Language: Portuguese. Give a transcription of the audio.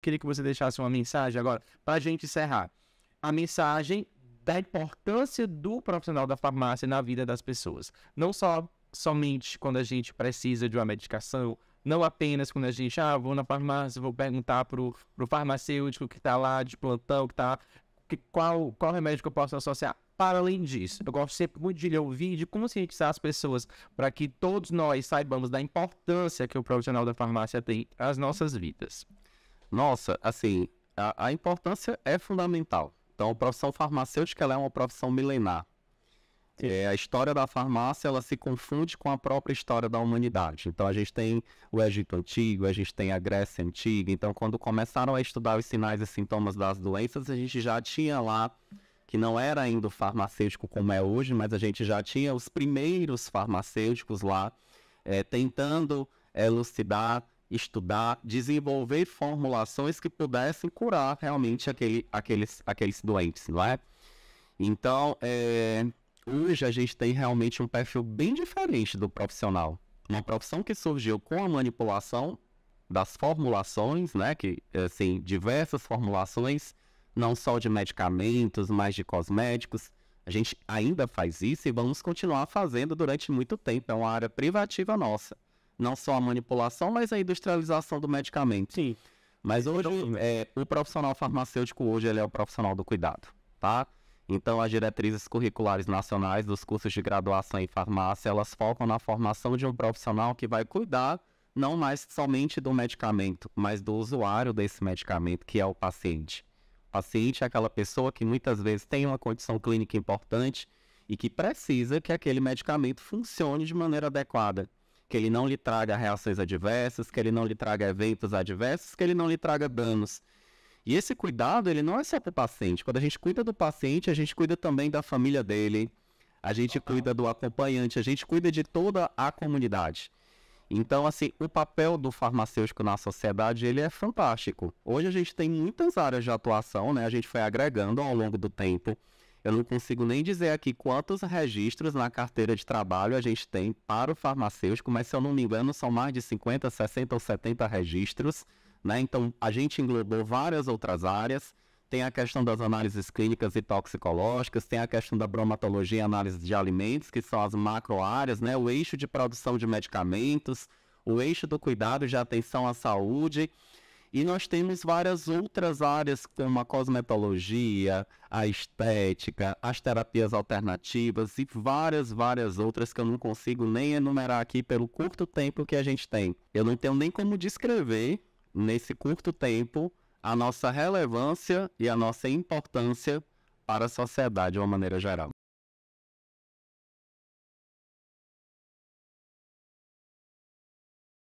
queria que você deixasse uma mensagem agora para a gente encerrar. A mensagem da importância do profissional da farmácia na vida das pessoas. Não só somente quando a gente precisa de uma medicação, não apenas quando a gente, ah, vou na farmácia, vou perguntar pro, pro farmacêutico que está lá de plantão, que tá que, qual, qual remédio que eu posso associar. Para além disso, eu gosto sempre muito de ler ouvir e de conscientizar as pessoas para que todos nós saibamos da importância que o profissional da farmácia tem às nossas vidas. Nossa, assim, a, a importância é fundamental. Então, a profissão farmacêutica é uma profissão milenar. É, a história da farmácia ela se confunde com a própria história da humanidade. Então a gente tem o Egito antigo, a gente tem a Grécia antiga. Então quando começaram a estudar os sinais e sintomas das doenças, a gente já tinha lá que não era ainda o farmacêutico como é hoje, mas a gente já tinha os primeiros farmacêuticos lá é, tentando elucidar estudar, desenvolver formulações que pudessem curar realmente aquele, aqueles, aqueles doentes, não é? Então, é, hoje a gente tem realmente um perfil bem diferente do profissional. Uma profissão que surgiu com a manipulação das formulações, né? Que, assim, diversas formulações, não só de medicamentos, mas de cosméticos. A gente ainda faz isso e vamos continuar fazendo durante muito tempo. É uma área privativa nossa não só a manipulação, mas a industrialização do medicamento. Sim. Mas é, hoje, então é, o profissional farmacêutico hoje ele é o profissional do cuidado, tá? Então, as diretrizes curriculares nacionais dos cursos de graduação em farmácia, elas focam na formação de um profissional que vai cuidar não mais somente do medicamento, mas do usuário desse medicamento, que é o paciente. O paciente é aquela pessoa que muitas vezes tem uma condição clínica importante e que precisa que aquele medicamento funcione de maneira adequada que ele não lhe traga reações adversas, que ele não lhe traga eventos adversos, que ele não lhe traga danos. E esse cuidado, ele não é só para o paciente. Quando a gente cuida do paciente, a gente cuida também da família dele, a gente cuida do acompanhante, a gente cuida de toda a comunidade. Então, assim, o papel do farmacêutico na sociedade, ele é fantástico. Hoje a gente tem muitas áreas de atuação, né? A gente foi agregando ao longo do tempo. Eu não consigo nem dizer aqui quantos registros na carteira de trabalho a gente tem para o farmacêutico, mas se eu não me engano, são mais de 50, 60 ou 70 registros. Né? Então, a gente englobou várias outras áreas. Tem a questão das análises clínicas e toxicológicas, tem a questão da bromatologia e análise de alimentos, que são as macro áreas, né? o eixo de produção de medicamentos, o eixo do cuidado de atenção à saúde. E nós temos várias outras áreas, como a cosmetologia, a estética, as terapias alternativas e várias, várias outras que eu não consigo nem enumerar aqui pelo curto tempo que a gente tem. Eu não tenho nem como descrever, nesse curto tempo, a nossa relevância e a nossa importância para a sociedade de uma maneira geral.